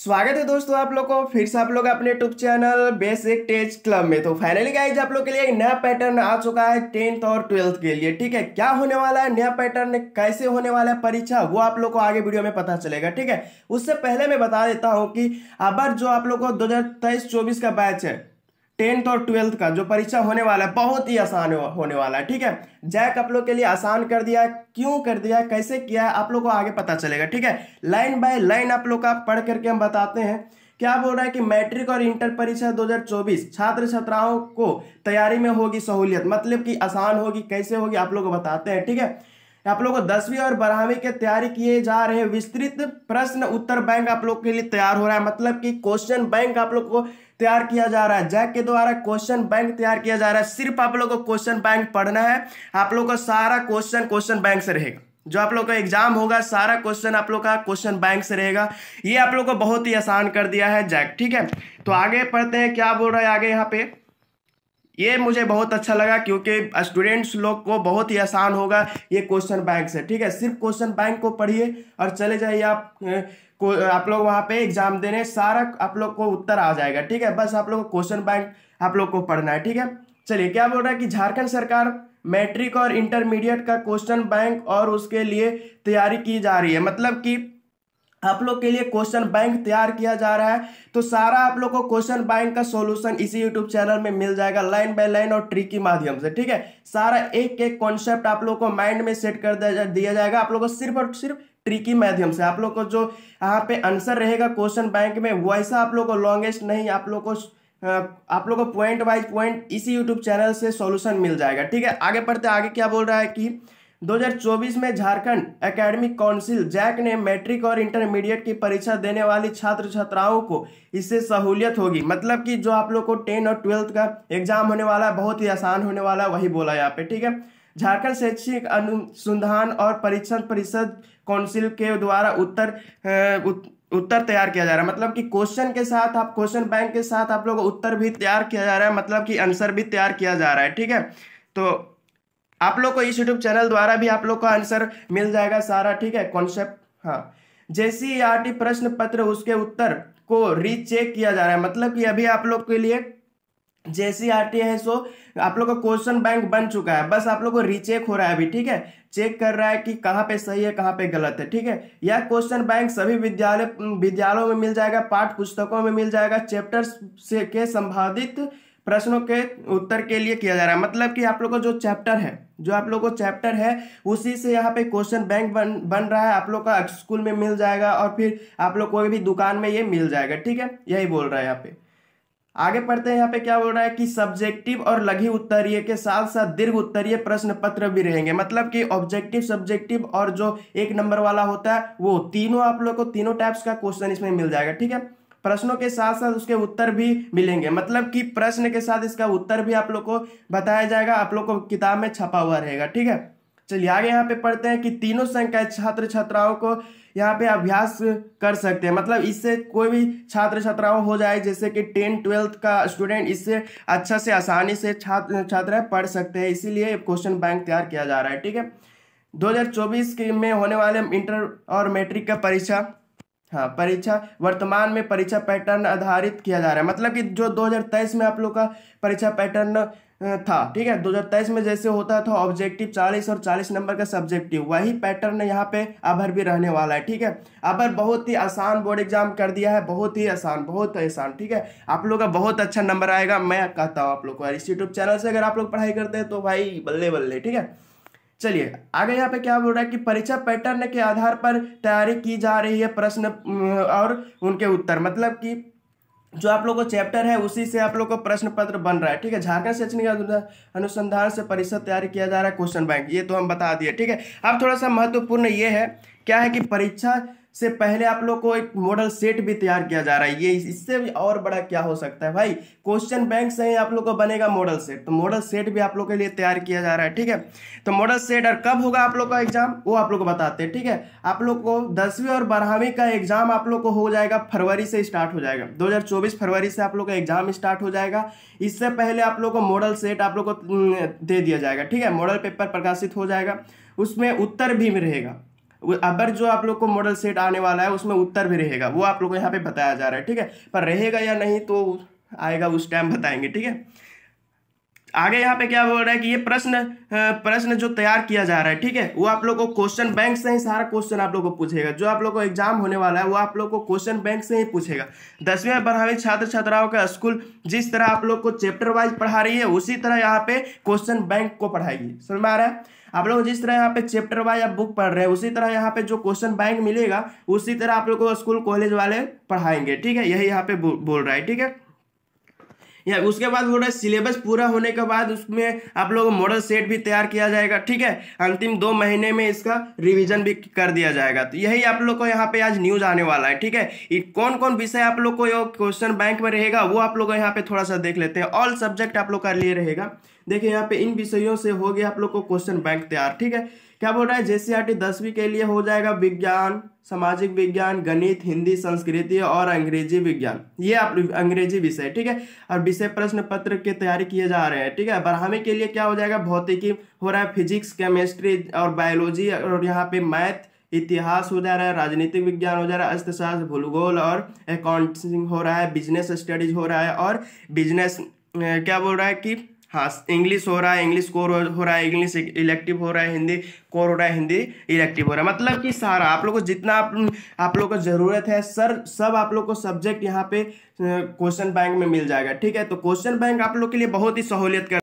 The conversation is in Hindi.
स्वागत है दोस्तों आप लोग को फिर से आप लोग अपने यूट्यूब चैनल बेसिक टेज क्लब में तो फाइनली गाइज आप लोग के लिए एक नया पैटर्न आ चुका है टेंथ और ट्वेल्थ के लिए ठीक है क्या होने वाला है नया पैटर्न कैसे होने वाला है परीक्षा वो आप लोग को आगे वीडियो में पता चलेगा ठीक है उससे पहले मैं बता देता हूँ कि अबर जो आप लोग को दो हजार का बैच है टेंथ और ट्वेल्थ का जो परीक्षा होने वाला है बहुत ही आसान होने वाला है ठीक है जैक आप लोग के लिए आसान कर दिया है क्यों कर दिया है कैसे किया है आप लोग को आगे पता चलेगा ठीक है लाइन बाय लाइन आप लोग का पढ़ करके हम बताते हैं क्या बोल रहा है कि मैट्रिक और इंटर परीक्षा 2024 छात्र छात्राओं को तैयारी में होगी सहूलियत मतलब कि आसान होगी कैसे होगी आप लोग को बताते हैं ठीक है आप लोग को दसवीं और बारहवीं के तैयारी किए जा रहे विस्तृत प्रश्न उत्तर बैंक आप लोग के लिए तैयार हो रहा है मतलब कि क्वेश्चन बैंक आप लोग को तैयार किया जा रहा है जैक के द्वारा क्वेश्चन बैंक तैयार किया जा रहा है सिर्फ आप लोगों को क्वेश्चन बैंक पढ़ना है आप लोगों का सारा क्वेश्चन क्वेश्चन बैंक से रहेगा जो आप लोग का एग्जाम होगा सारा क्वेश्चन आप लोग का क्वेश्चन बैंक से रहेगा ये आप लोग को बहुत ही आसान कर दिया है जैक ठीक है तो आगे पढ़ते हैं क्या बोल रहा है आगे यहाँ पे ये मुझे बहुत अच्छा लगा क्योंकि स्टूडेंट्स लोग को बहुत ही आसान होगा ये क्वेश्चन बैंक से ठीक है सिर्फ क्वेश्चन बैंक को पढ़िए और चले जाइए आप को आप लोग वहाँ पे एग्जाम दे रहे हैं सारा आप लोग को उत्तर आ जाएगा ठीक है बस आप लोग क्वेश्चन बैंक आप लोग को पढ़ना है ठीक है चलिए क्या बोल रहा है कि झारखंड सरकार मैट्रिक और इंटरमीडिएट का क्वेश्चन बैंक और उसके लिए तैयारी की जा रही है मतलब कि आप लोग के लिए क्वेश्चन बैंक तैयार किया जा रहा है तो सारा आप लोग को क्वेश्चन बैंक का सॉल्यूशन इसी यूट्यूब चैनल में मिल जाएगा लाइन बाय लाइन और ट्रिक के माध्यम से ठीक है सारा एक एक कॉन्सेप्ट आप लोग को माइंड में सेट कर दिया जाएगा आप लोग को सिर्फ और सिर्फ ट्रिकी माध्यम से आप लोग को जो यहाँ पे आंसर रहेगा क्वेश्चन बैंक में वैसा आप लोग को लॉन्गेस्ट नहीं आप लोग को आप लोग को पॉइंट वाइज पॉइंट इसी यूट्यूब चैनल से सोल्यूशन मिल जाएगा ठीक है आगे पढ़ते आगे क्या बोल रहा है कि 2024 में झारखंड एकेडमिक काउंसिल जैक ने मैट्रिक और इंटरमीडिएट की परीक्षा देने वाली छात्र छात्राओं को इससे सहूलियत होगी मतलब कि जो आप लोग को टेन और ट्वेल्थ का एग्जाम होने वाला है बहुत ही आसान होने वाला है वही बोला यहाँ पे ठीक है झारखंड शैक्षिक अनुसंधान और परीक्षण परिषद काउंसिल के द्वारा उत्तर उत्तर तैयार किया जा रहा है मतलब कि क्वेश्चन के साथ आप क्वेश्चन बैंक के साथ आप लोग उत्तर भी तैयार किया जा रहा है मतलब कि आंसर भी तैयार किया जा रहा है ठीक है तो आप लोग को इस यूट्यूब चैनल द्वारा भी आप लोग का आंसर मिल जाएगा सारा ठीक है कॉन्सेप्ट हाँ जैसी आर प्रश्न पत्र उसके उत्तर को रीचेक किया जा रहा है मतलब कि अभी आप लोग के लिए जैसी आती है सो आप लोग का क्वेश्चन बैंक बन चुका है बस आप लोग को रीचेक हो रहा है अभी ठीक है चेक कर रहा है कि कहाँ पे सही है कहाँ पे गलत है ठीक है यह क्वेश्चन बैंक सभी विद्यालय विद्यालयों में मिल जाएगा पाठ पुस्तकों में मिल जाएगा चैप्टर से के संभावित प्रश्नों के उत्तर के लिए किया जा रहा है मतलब कि आप लोग का जो चैप्टर है जो आप लोग को चैप्टर है उसी से यहाँ पे क्वेश्चन बैंक बन बन रहा है आप लोग का स्कूल में मिल जाएगा और फिर आप लोग कोई भी दुकान में ये मिल जाएगा ठीक है यही बोल रहा है यहाँ पे आगे पढ़ते हैं यहाँ पे क्या बोल रहा है कि सब्जेक्टिव और लघु उत्तरीय के साथ साथ दीर्घ उत्तरीय प्रश्न पत्र भी रहेंगे मतलब कि ऑब्जेक्टिव सब्जेक्टिव और जो एक नंबर वाला होता है वो तीनों आप लोग को तीनों टाइप्स का क्वेश्चन इसमें मिल जाएगा ठीक है प्रश्नों के साथ साथ उसके उत्तर भी मिलेंगे मतलब कि प्रश्न के साथ इसका उत्तर भी आप लोग को बताया जाएगा आप लोग को किताब में छपा हुआ रहेगा ठीक है चलिए आगे यहाँ पे पढ़ते हैं कि तीनों संख्या छात्र छात्राओं को यहाँ पे अभ्यास कर सकते हैं मतलब इससे कोई भी छात्र छात्राओं हो जाए जैसे कि टेन ट्वेल्थ का स्टूडेंट इससे अच्छा से आसानी से छात्र छात्र पढ़ सकते हैं इसीलिए क्वेश्चन बैंक तैयार किया जा रहा है ठीक है 2024 के में होने वाले इंटर और मैट्रिक का परीक्षा हाँ परीक्षा वर्तमान में परीक्षा पैटर्न आधारित किया जा रहा है मतलब कि जो 2023 में आप लोग का परीक्षा पैटर्न था ठीक है 2023 में जैसे होता था ऑब्जेक्टिव 40 और 40 नंबर का सब्जेक्टिव वही पैटर्न यहाँ पे अभर भी रहने वाला है ठीक है अभर बहुत ही आसान बोर्ड एग्जाम कर दिया है बहुत ही आसान बहुत आसान ठीक है आप लोग का बहुत अच्छा नंबर आएगा मैं कहता हूँ आप लोग को इस यूट्यूब चैनल से अगर आप लोग पढ़ाई करते हैं तो भाई बल्ले बल्ले ठीक है चलिए आगे यहाँ पे क्या बोल रहा है कि परीक्षा पैटर्न के आधार पर तैयारी की जा रही है प्रश्न और उनके उत्तर मतलब कि जो आप लोग को चैप्टर है उसी से आप लोग को प्रश्न पत्र बन रहा है ठीक है झारखंड शैक्षणिक अनुसंधान से परीक्षा तैयार किया जा रहा है क्वेश्चन बैंक ये तो हम बता दिए ठीक है अब थोड़ा सा महत्वपूर्ण ये है क्या है कि परीक्षा से पहले आप लोग को एक मॉडल सेट भी तैयार किया जा रहा है ये इससे भी और बड़ा क्या हो सकता है भाई क्वेश्चन बैंक से ही आप लोग को बनेगा मॉडल सेट तो मॉडल सेट भी आप लोग के लिए तैयार किया जा रहा है ठीक है तो मॉडल सेट और कब होगा आप लोग का एग्जाम वो आप लोग को बताते हैं ठीक है आप लोग को दसवीं और बारहवीं का एग्जाम आप लोग को हो जाएगा फरवरी से स्टार्ट हो जाएगा दो फरवरी से आप लोग का एग्जाम स्टार्ट हो जाएगा इससे पहले आप लोग को मॉडल सेट आप लोग को दे दिया जाएगा ठीक है मॉडल पेपर प्रकाशित हो जाएगा उसमें उत्तर भी रहेगा अबर जो आप लोग को मॉडल सेट आने वाला है उसमें उत्तर भी रहेगा वो आप लोग को यहाँ पे बताया जा रहा है ठीक है पर रहेगा या नहीं तो आएगा उस टाइम बताएंगे ठीक है आगे यहाँ पे क्या बोल रहा है कि ये प्रश्न प्रश्न जो तैयार किया जा रहा है ठीक है वो आप लोग को क्वेश्चन बैंक से ही सारा क्वेश्चन आप लोग को पूछेगा जो आप लोग को एग्जाम होने वाला है वो आप लोग को क्वेश्चन बैंक से ही पूछेगा दसवीं में बारहवीं छात्र छात्राओं का स्कूल जिस तरह आप लोग को चैप्टर वाइज पढ़ा रही है उसी तरह यहाँ पे क्वेश्चन बैंक को पढ़ाएगी समझ में आ रहा है आप लोग जिस तरह यहाँ पे चैप्टर वाइज आप बुक पढ़ रहे हैं उसी तरह यहाँ पे जो क्वेश्चन बैंक मिलेगा उसी तरह आप लोग को स्कूल कॉलेज वाले पढ़ाएंगे ठीक है यही यहाँ पे बोल रहा है ठीक है या उसके बाद है सिलेबस पूरा होने के बाद उसमें आप लोग को मॉडल सेट भी तैयार किया जाएगा ठीक है अंतिम दो महीने में इसका रिविजन भी कर दिया जाएगा तो यही आप लोग को यहाँ पे आज न्यूज आने वाला है ठीक है कौन कौन विषय आप लोग को क्वेश्चन बैंक में रहेगा वो आप लोग यहाँ पे थोड़ा सा देख लेते हैं ऑल सब्जेक्ट आप लोग का लिए रहेगा देखिए यहाँ पे इन विषयों से हो गया आप लोग को क्वेश्चन बैंक तैयार ठीक है क्या बोल रहा है जेसीआरटी दसवीं के लिए हो जाएगा विज्ञान सामाजिक विज्ञान गणित हिंदी संस्कृति और अंग्रेजी विज्ञान ये आप अंग्रेजी विषय ठीक है और विषय प्रश्न पत्र की तैयारी किए जा रहे हैं ठीक है बढ़ावे के लिए क्या हो जाएगा भौतिकी हो रहा है फिजिक्स केमिस्ट्री और बायोलॉजी और यहाँ पे मैथ इतिहास हो जा रहा है राजनीतिक विज्ञान हो जा रहा है अर्थशास्त्र भूगोल और अकाउंटिंग हो रहा है बिजनेस स्टडीज हो रहा है और बिजनेस क्या बोल रहा है कि हाँ इंग्लिश हो रहा है इंग्लिश कोर हो रहा है इंग्लिश इलेक्टिव हो रहा है हिंदी कोर हो रहा है हिंदी इलेक्टिव हो रहा है मतलब कि सारा आप लोग को जितना आप, आप लोग को ज़रूरत है सर सब आप लोग को सब्जेक्ट यहाँ पे क्वेश्चन बैंक में मिल जाएगा ठीक है तो क्वेश्चन बैंक आप लोग के लिए बहुत ही सहूलियत कर